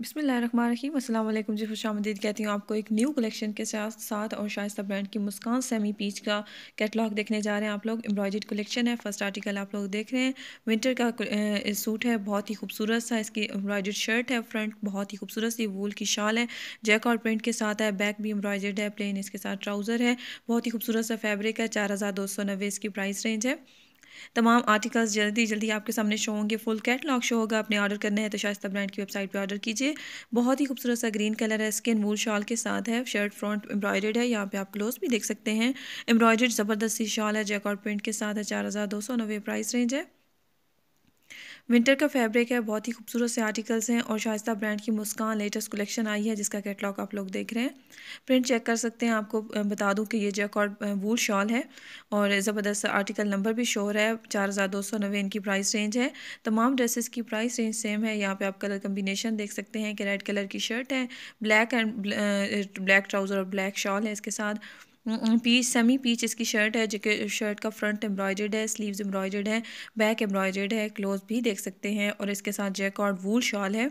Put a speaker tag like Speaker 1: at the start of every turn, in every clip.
Speaker 1: बिसमीम असल जी खुश आमदीद कहती हूँ आपको एक न्यू कलेक्शन के साथ साथ और शाइस्ता ब्रांड की मुस्कान सेमी पीच का कैटलॉग देखने जा रहे हैं आप लोग एम्ब्रॉयड कलेक्शन है फर्स्ट आर्टिकल आप लोग देख रहे हैं विंटर का सूट है बहुत ही खूबसूरत सा इसकी एम्ब्रॉयड शर्ट है फ्रंट बहुत ही खूबसूरत सी वूल की शाल है जैक और प्रिंट के साथ है बैक भी एम्ब्रॉयड है प्लेन इसके साथ ट्राउज़र है बहुत ही खूबसूरत सा फैब्रिक है चार इसकी प्राइस रेंज है तमाम आर्टिकल्स जल्दी जल्दी आपके सामने शो होंगे फुल कैटलॉग शो होगा आपने ऑर्डर करना है तो शाइस्ता ब्रांड की वेबसाइट पर ऑर्डर कीजिए बहुत ही खूबसूरत सा ग्रीन कलर है इसके नूल शॉल के साथ है शर्ट फ्रंट एम्ब्रॉयड है यहाँ पे आप क्लोज भी देख सकते हैं एम्ब्रॉयड ज़बरदस्ती शॉल है जैकॉर्ड प्रिंट के साथ है चार हज़ार दो सौ नब्बे प्राइस रेंज है विंटर का फैब्रिक है बहुत ही खूबसूरत से आर्टिकल्स हैं और शाइस्ता ब्रांड की मुस्कान लेटेस्ट कलेक्शन आई है जिसका कैटलॉग आप लोग देख रहे हैं प्रिंट चेक कर सकते हैं आपको बता दूं कि ये जैकॉर्ड वूल शॉल है और ज़बरदस्त आर्टिकल नंबर भी शोर है चार हज़ार दो सौ नबे इनकी प्राइस रेंज है तमाम ड्रेसेस की प्राइस रेंज सेम है यहाँ पर आप कलर कम्बिनेशन देख सकते हैं कि रेड कलर की शर्ट है ब्लैक एंड ब्लैक ट्राउज़र और ब्लैक शॉल है इसके साथ पीच सेमी पीच इसकी शर्ट है जो शर्ट का फ्रंट एम्ब्रॉयडर्ड है स्लीव्स एम्ब्रॉयडर्ड है बैक एम्ब्रॉयडर्ड है क्लोज भी देख सकते हैं और इसके साथ जैकॉर्ड वूल शॉल है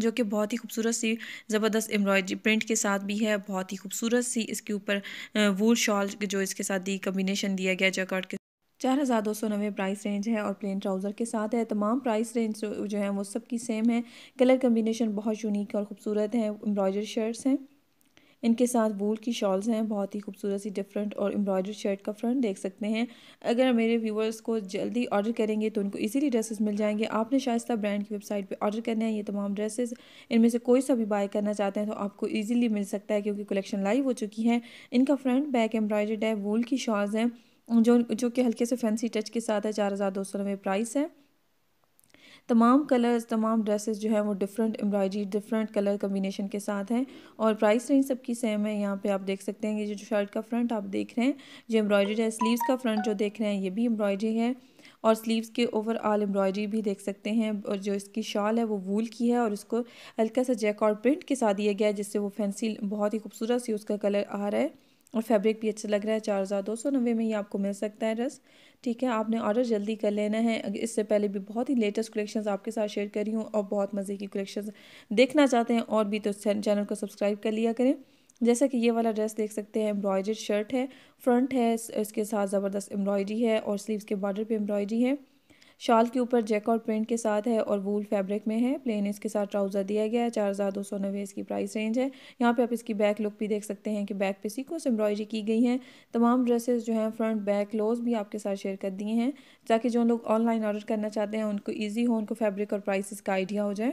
Speaker 1: जो कि बहुत ही खूबसूरत सी ज़बरदस्त एम्ब्रॉयडरी प्रिंट के साथ भी है बहुत ही खूबसूरत सी इसके ऊपर वूल शॉल जो इसके साथ दी कम्बिनेशन दिया गया जैकॉर्ड के चार हज़ार दो सौ नब्बे प्राइस रेंज है और प्लेन ट्राउज़र के साथ है तमाम प्राइस रेंज जो है वो सब की सेम है कलर कम्बिनेशन बहुत यूनिक और ख़ूबसूरत है एम्ब्रॉयडरी शर्ट्स हैं इनके साथ वूल की शॉल्स हैं बहुत ही खूबसूरत सी डिफरेंट और एम्ब्रॉयडर्ड शर्ट का फ्रंट देख सकते हैं अगर मेरे व्यूवर्स को जल्दी ऑर्डर करेंगे तो उनको इजीली ड्रेसेस मिल जाएंगे आपने शाइस्ता ब्रांड की वेबसाइट पे ऑर्डर करने हैं ये तमाम ड्रेसेस इनमें से कोई सा भी बाय करना चाहते हैं तो आपको ईजिली मिल सकता है क्योंकि कलेक्शन लाइव हो चुकी है इनका फ्रंट बैक एम्ब्रॉयडर्ड है वूल की शॉल्स हैं जो जो कि हल्के से फैंसी टच के साथ है चार हज़ार दो सौ रुपये प्राइस है तमाम कलर्स तमाम ड्रेसेस जो है वो different embroidery different colour combination के साथ हैं और प्राइस रेंज सबकी सेम है यहाँ पे आप देख सकते हैं ये जो शर्ट का फ्रंट आप देख रहे हैं जो एम्ब्रॉयडरी है स्लीव्स का फ्रंट जो देख रहे हैं ये भी एम्ब्रॉयडरी है और स्लीव्स के ओवरऑल एम्ब्रॉयडरी भी देख सकते हैं और जो इसकी शॉल है वो वूल की है और उसको हल्का सा जैक और प्रिंट के साथ दिया गया है जिससे वो फैंसी बहुत ही खूबसूरत सी उसका कलर आ रहा है और फैब्रिक भी अच्छा लग रहा है चार हज़ार दो सौ नब्बे में ही आपको मिल सकता है ड्रेस ठीक है आपने ऑर्डर जल्दी कर लेना है इससे पहले भी बहुत ही लेटेस्ट कलेक्शंस आपके साथ शेयर करी हूँ और बहुत मज़े की कलेक्शंस देखना चाहते हैं और भी तो चैनल को सब्सक्राइब कर लिया करें जैसा कि ये वाला ड्रेस देख सकते हैं एम्ब्रॉयड शर्ट है फ्रंट है इसके साथ ज़बरदस्त एम्ब्रॉयडरी है और स्लीव्स के बॉर्डर पे एम्ब्रॉयडरी है शाल के ऊपर और प्रिंट के साथ है और वूल फैब्रिक में है प्लेन इसके साथ ट्राउज़र दिया गया है चार हज़ार दो सौ नब्बे इसकी प्राइस रेंज है यहाँ पे आप इसकी बैक लुक भी देख सकते हैं कि बैक पे सीक्वेंस एम्ब्रॉयडरी की गई है तमाम ड्रेसेस जो हैं फ्रंट बैक क्लोज भी आपके साथ शेयर कर दिए हैं ताकि जो लोग ऑनलाइन ऑर्डर करना चाहते हैं उनको ईजी हो उनको फैब्रिक और प्राइसिस का आइडिया हो जाए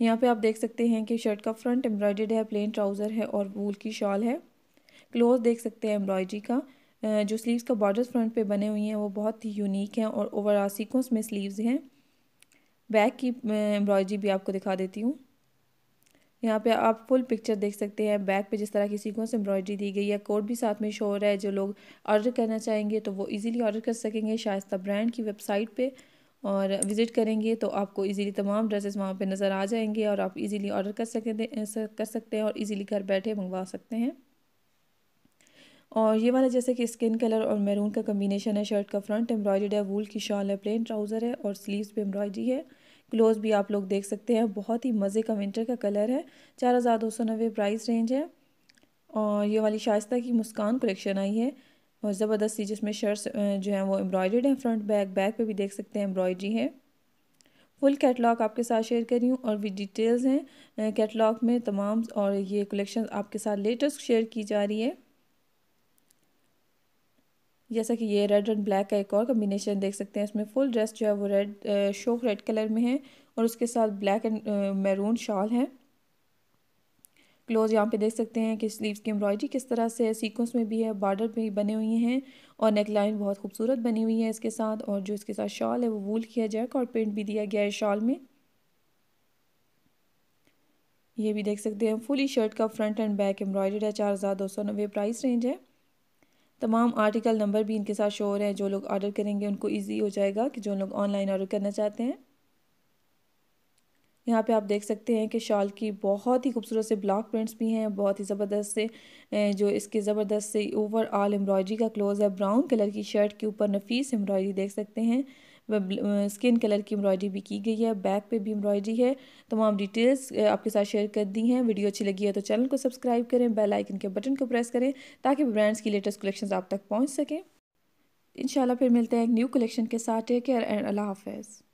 Speaker 1: यहाँ पर आप देख सकते हैं कि शर्ट का फ्रंट एम्ब्रॉयड है प्लेन ट्राउज़र है और वूल की शॉल है क्लोज देख सकते हैं एम्ब्रॉयडरी का जो स्लीव्स का बॉर्डर फ्रंट पे बने हुए हैं वो बहुत ही यूनिक हैं और ओवरऑल सीक्वेंस में स्लीव्स हैं बैक की एम्ब्रॉयडरी भी आपको दिखा देती हूँ यहाँ पे आप फुल पिक्चर देख सकते हैं बैक पे जिस तरह की सीक्वेंस एम्ब्रॉयडरी दी गई है कोड भी साथ में शो हो रहा है जो लोग ऑर्डर करना चाहेंगे तो वो इजीली ऑर्डर कर सकेंगे शायस्ता ब्रांड की वेबसाइट पे और विज़िट करेंगे तो आपको इजीली तमाम ड्रेसेस वहाँ पे नज़र आ जाएंगे और आप इजीली ऑर्डर कर सकते कर सकते हैं और इजीली घर बैठे मंगवा सकते हैं और ये वाला जैसे कि स्किन कलर और मैरून का कम्बिनेशन है शर्ट का फ्रंट एम्ब्रॉयड है वूल की शॉल है प्लेन ट्राउज़र है और स्लीव्स पे एम्ब्रॉयडरी है क्लोज भी आप लोग देख सकते हैं बहुत ही मज़े का विंटर का कलर है चार हज़ार दो सौ नब्बे प्राइस रेंज है और ये वाली शाइस्ता की मुस्कान कलेक्शन आई है और ज़बरदस्ती जिसमें शर्ट्स जो हैं वो एम्ब्रॉयड हैं फ्रंट बैक बैक पर भी देख सकते हैं एम्ब्रॉयडरी है फुल कैटलॉग आपके साथ शेयर कर रही हूँ और भी डिटेल्स हैं कैटलॉग में तमाम और ये कलेक्शन आपके साथ लेटेस्ट शेयर की जा रही है जैसा कि ये रेड एंड ब्लैक का एक और कम्बिनेशन देख सकते हैं इसमें फुल ड्रेस जो है वो रेड शोक रेड कलर में है और उसके साथ ब्लैक एंड मैरून शॉल है क्लोज यहाँ पे देख सकते हैं कि स्लीव्स की एम्ब्रॉयडरी किस तरह से सीक्वेंस में भी है बॉर्डर भी बने हुए हैं और नेक लाइन बहुत खूबसूरत बनी हुई है इसके साथ और जो इसके साथ शॉल है वो वूल किया जैक और पेंट भी दिया गया है शॉल में ये भी देख सकते हैं फुली शर्ट का फ्रंट एंड बैक एम्ब्रॉयडर्ड है चार हज़ार दो सौ नब्बे प्राइस रेंज है तमाम आर्टिकल नंबर भी इनके साथ शो हो रहे हैं जो लोग ऑर्डर करेंगे उनको ईजी हो जाएगा कि जो लोग ऑनलाइन ऑर्डर करना चाहते हैं यहाँ पे आप देख सकते हैं कि शॉल की बहुत ही खूबसूरत से ब्लॉक प्रिंट्स भी हैं बहुत ही ज़बरदस्त से जो इसके ज़बरदस्त से ओवरऑल एम्ब्रॉयडरी का क्लोज है ब्राउन कलर की शर्ट के ऊपर नफीस एम्ब्रॉयडरी देख सकते हैं व स्किन कलर की एम्ब्रॉयडरी भी की गई है बैक पे भी एम्ब्रॉयडरी है तमाम डिटेल्स आपके साथ शेयर कर दी हैं वीडियो अच्छी लगी है तो चैनल को सब्सक्राइब करें बेल आइकन के बटन को प्रेस करें ताकि ब्रांड्स की लेटेस्ट कलेक्शन आप तक पहुँच सकें इंशाल्लाह फिर मिलते हैं एक न्यू कलेक्शन के साथ टेक केयर एंड अल्लाह हाफिज़